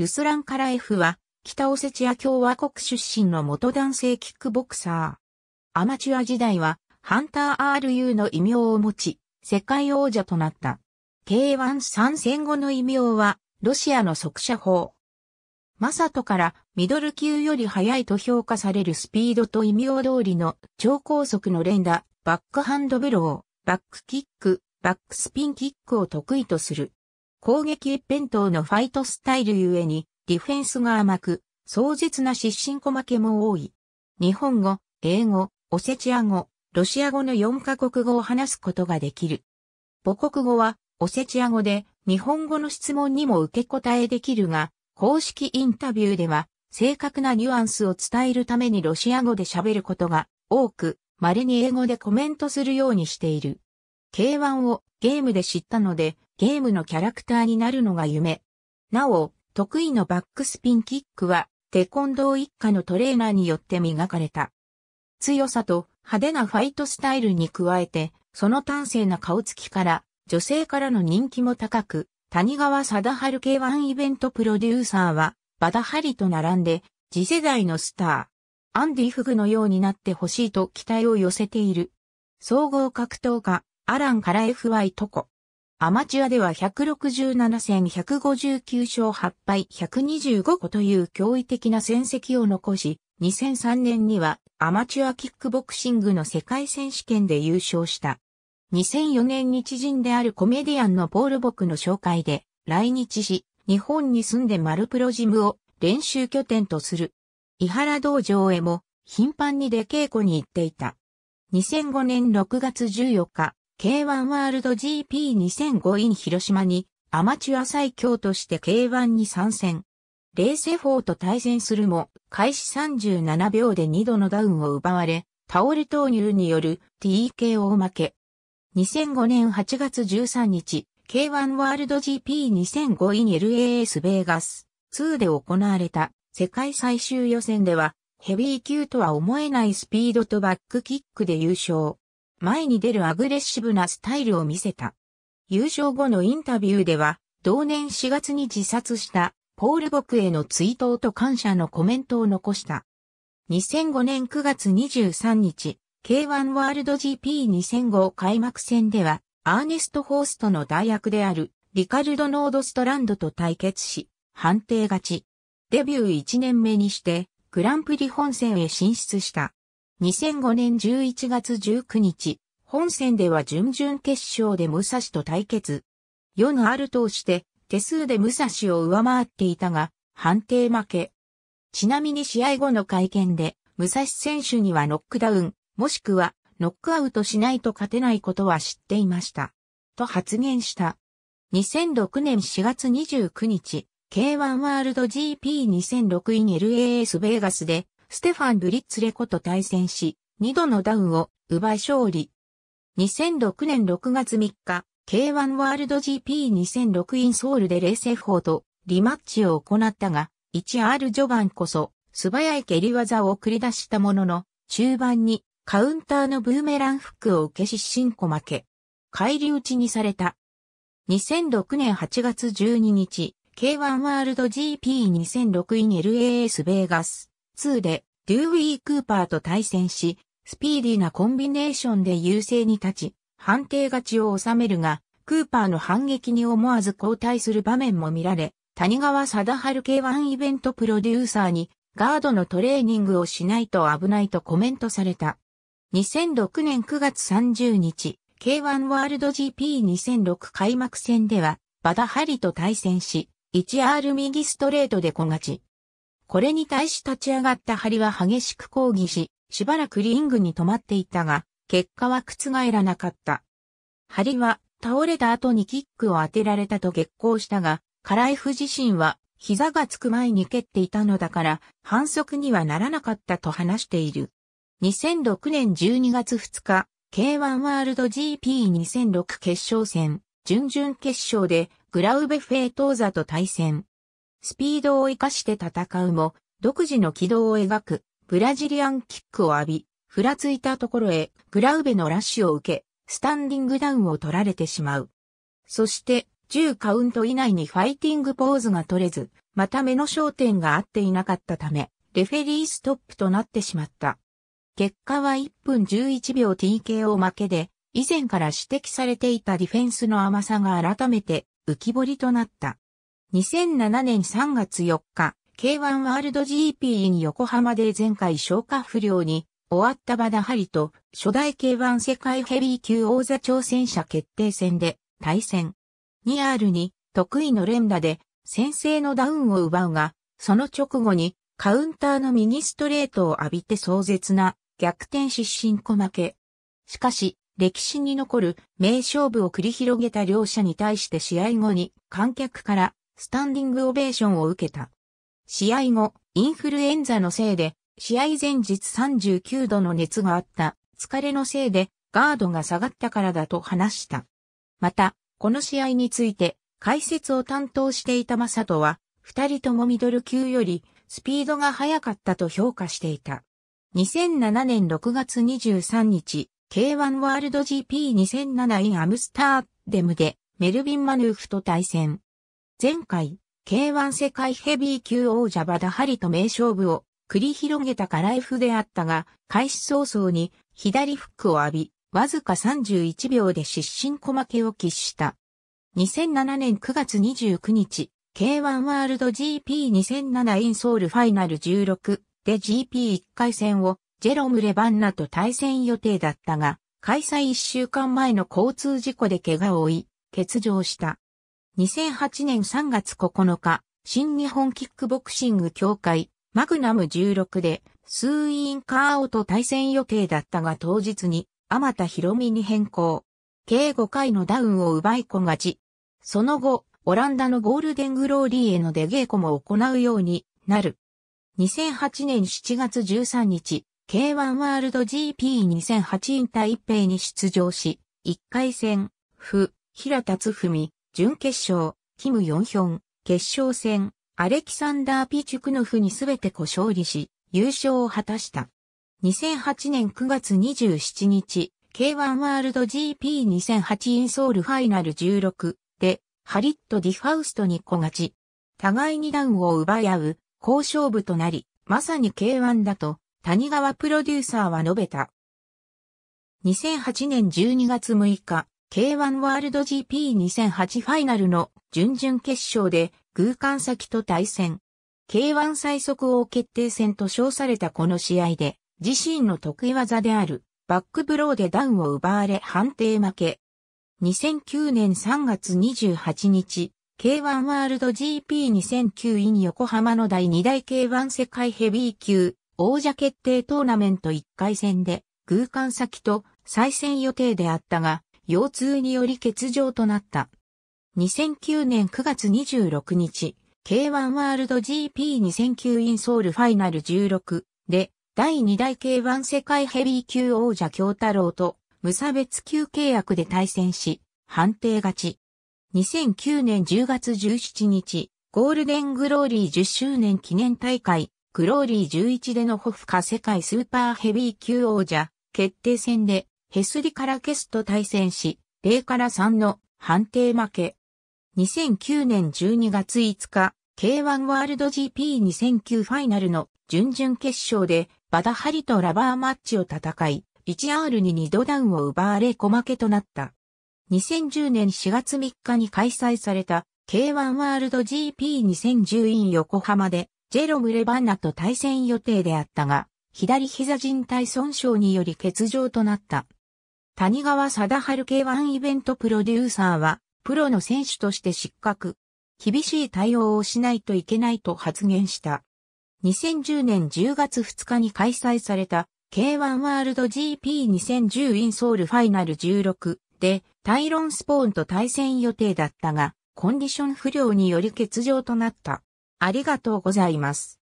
ルスラン・カラエフは、北オセチア共和国出身の元男性キックボクサー。アマチュア時代は、ハンター RU の異名を持ち、世界王者となった。K1 3戦後の異名は、ロシアの速射法。マサトからミドル級より速いと評価されるスピードと異名通りの超高速の連打、バックハンドブロー、バックキック、バックスピンキックを得意とする。攻撃一辺倒のファイトスタイルゆえに、ディフェンスが甘く、壮絶な失神小負けも多い。日本語、英語、オセチア語、ロシア語の4カ国語を話すことができる。母国語は、オセチア語で、日本語の質問にも受け答えできるが、公式インタビューでは、正確なニュアンスを伝えるためにロシア語で喋ることが多く、稀に英語でコメントするようにしている。K1 をゲームで知ったので、ゲームのキャラクターになるのが夢。なお、得意のバックスピンキックは、テコンドー一家のトレーナーによって磨かれた。強さと派手なファイトスタイルに加えて、その端正な顔つきから、女性からの人気も高く、谷川貞治系ワンイベントプロデューサーは、バダハリと並んで、次世代のスター、アンディ・フグのようになってほしいと期待を寄せている。総合格闘家、アランから FY トコ。アマチュアでは167戦159勝8敗125個という驚異的な戦績を残し、2003年にはアマチュアキックボクシングの世界選手権で優勝した。2004年に知人であるコメディアンのポール・ボクの紹介で来日し、日本に住んでマルプロジムを練習拠点とする。伊原道場へも頻繁に出稽古に行っていた。2005年6月14日、K1 ワールド GP2005 in 広島にアマチュア最強として K1 に参戦。レーセフォーと対戦するも、開始37秒で2度のダウンを奪われ、タオル投入による TKO 負け。2005年8月13日、K1 ワールド GP2005 in LAS ベーガス2で行われた世界最終予選では、ヘビー級とは思えないスピードとバックキックで優勝。前に出るアグレッシブなスタイルを見せた。優勝後のインタビューでは、同年4月に自殺したポール・ボクへの追悼と感謝のコメントを残した。2005年9月23日、K1 ワールド GP2005 開幕戦では、アーネスト・ホーストの代役であるリカルド・ノードストランドと対決し、判定勝ち。デビュー1年目にして、グランプリ本戦へ進出した。2005年11月19日、本戦では準々決勝で武蔵と対決。世のある通して、手数で武蔵を上回っていたが、判定負け。ちなみに試合後の会見で、武蔵選手にはノックダウン、もしくはノックアウトしないと勝てないことは知っていました。と発言した。2006年4月29日、K1 ワールド GP2006 in LAS ベーガスで、ステファン・ブリッツレコと対戦し、2度のダウンを奪い勝利。2006年6月3日、K1 ワールド GP2006 インソールでレース F4 とリマッチを行ったが、1R 序盤こそ素早い蹴り技を繰り出したものの、中盤にカウンターのブーメランフックを受け失神庫負け、返り討ちにされた。2006年8月12日、K1 ワールド GP2006 イン LAS ベーガス。2でデューウィー・クーパーと対戦し、スピーディーなコンビネーションで優勢に立ち、判定勝ちを収めるが、クーパーの反撃に思わず交代する場面も見られ、谷川貞治 K1 イベントプロデューサーにガードのトレーニングをしないと危ないとコメントされた。2006年9月30日、K1 ワールド GP2006 開幕戦では、バダハリと対戦し、1R 右ストレートで小勝ち。これに対し立ち上がったリは激しく抗議し、しばらくリングに止まっていたが、結果は覆らなかった。リは倒れた後にキックを当てられたと激高したが、カライフ自身は膝がつく前に蹴っていたのだから反則にはならなかったと話している。2006年12月2日、K1 ワールド GP2006 決勝戦、準々決勝でグラウベフェートーザと対戦。スピードを生かして戦うも、独自の軌道を描く、ブラジリアンキックを浴び、ふらついたところへ、グラウベのラッシュを受け、スタンディングダウンを取られてしまう。そして、10カウント以内にファイティングポーズが取れず、また目の焦点が合っていなかったため、レフェリーストップとなってしまった。結果は1分11秒 TKO 負けで、以前から指摘されていたディフェンスの甘さが改めて浮き彫りとなった。2007年3月4日、K1 ワールド GP に横浜で前回消化不良に終わったバダハリと初代 K1 世界ヘビー級王座挑戦者決定戦で対戦。2 r に得意の連打で先制のダウンを奪うが、その直後にカウンターの右ストレートを浴びて壮絶な逆転失神小負け。しかし、歴史に残る名勝負を繰り広げた両者に対して試合後に観客からスタンディングオベーションを受けた。試合後、インフルエンザのせいで、試合前日39度の熱があった、疲れのせいで、ガードが下がったからだと話した。また、この試合について、解説を担当していたマサトは、二人ともミドル級より、スピードが速かったと評価していた。2007年6月23日、K1 ワールド GP2007 インアムスターデムで、メルビン・マヌーフと対戦。前回、K1 世界ヘビー級王者バダハリと名勝負を繰り広げたカライフであったが、開始早々に左フックを浴び、わずか31秒で失神小負けを喫した。2007年9月29日、K1 ワールド GP2007 インソールファイナル16で GP1 回戦をジェロム・レバンナと対戦予定だったが、開催1週間前の交通事故で怪我を負い、欠場した。2008年3月9日、新日本キックボクシング協会、マグナム16で、スーインカーオと対戦予定だったが当日に、天田博美に変更。計5回のダウンを奪いこがち。その後、オランダのゴールデングローリーへの出稽古も行うようになる。2008年7月13日、K1 ワールド GP2008 インタイ一平に出場し、1回戦、不、平ふ文、準決勝、キム・ヨンヒョン、決勝戦、アレキサンダー・ピチュクノフにすべて故勝利し、優勝を果たした。2008年9月27日、K1 ワールド GP2008 インソールファイナル16で、ハリット・ディファウストに小勝ち。互いにダウンを奪い合う、好勝負となり、まさに K1 だと、谷川プロデューサーは述べた。2008年12月6日、K1 ワールド GP2008 ファイナルの準々決勝で、空間先と対戦。K1 最速王決定戦と称されたこの試合で、自身の得意技である、バックブローでダウンを奪われ判定負け。2009年3月28日、K1 ワールド GP2009 in 横浜の第2大 K1 世界ヘビー級王者決定トーナメント1回戦で、空間先と再戦予定であったが、腰痛により欠場となった。2009年9月26日、K1 ワールド GP2009 インソールファイナル16で、第2代 K1 世界ヘビー級王者京太郎と無差別級契約で対戦し、判定勝ち。2009年10月17日、ゴールデングローリー10周年記念大会、グローリー11でのホフカ世界スーパーヘビー級王者決定戦でヘスリ・カラケスと対戦し、0から3の判定負け。2009年12月5日、K1 ワールド GP2009 ファイナルの準々決勝で、バダハリとラバーマッチを戦い、1R に2度ダウンを奪われ小負けとなった。2010年4月3日に開催された K1 ワールド GP2010 in 横浜で、ジェロム・レバンナと対戦予定であったが、左膝靭帯損傷により欠場となった。谷川貞治 K1 イベントプロデューサーは、プロの選手として失格。厳しい対応をしないといけないと発言した。2010年10月2日に開催された K1 ワールド GP2010 インソールファイナル16でタイロンスポーンと対戦予定だったが、コンディション不良により欠場となった。ありがとうございます。